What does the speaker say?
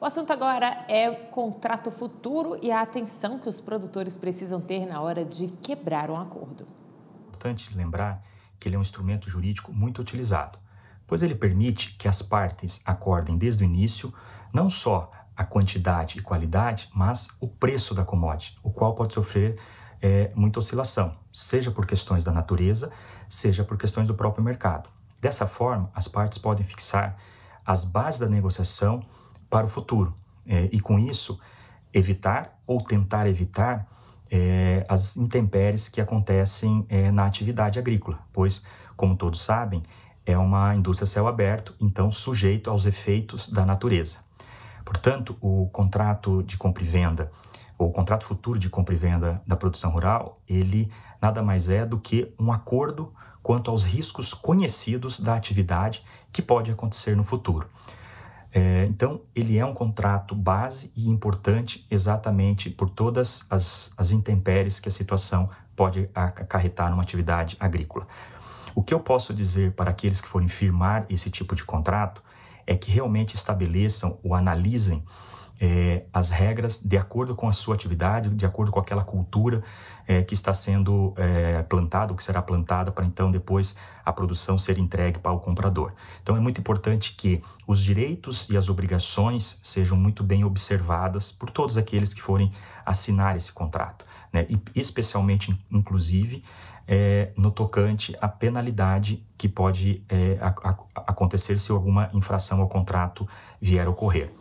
O assunto agora é contrato futuro e a atenção que os produtores precisam ter na hora de quebrar um acordo. É importante lembrar que ele é um instrumento jurídico muito utilizado, pois ele permite que as partes acordem desde o início não só a quantidade e qualidade, mas o preço da commodity, o qual pode sofrer é, muita oscilação, seja por questões da natureza, seja por questões do próprio mercado. Dessa forma, as partes podem fixar as bases da negociação para o futuro. É, e com isso, evitar ou tentar evitar é, as intempéries que acontecem é, na atividade agrícola, pois, como todos sabem, é uma indústria céu aberto, então sujeito aos efeitos da natureza. Portanto, o contrato de compra e venda, ou contrato futuro de compra e venda da produção rural, ele nada mais é do que um acordo quanto aos riscos conhecidos da atividade que pode acontecer no futuro. É, então, ele é um contrato base e importante exatamente por todas as, as intempéries que a situação pode acarretar numa atividade agrícola. O que eu posso dizer para aqueles que forem firmar esse tipo de contrato é que realmente estabeleçam ou analisem é, as regras de acordo com a sua atividade, de acordo com aquela cultura é, que está sendo é, plantada, ou que será plantada, para então depois a produção ser entregue para o comprador. Então é muito importante que os direitos e as obrigações sejam muito bem observadas por todos aqueles que forem assinar esse contrato, né? e especialmente, inclusive, é, no tocante à penalidade que pode é, a, a, acontecer se alguma infração ao contrato vier a ocorrer.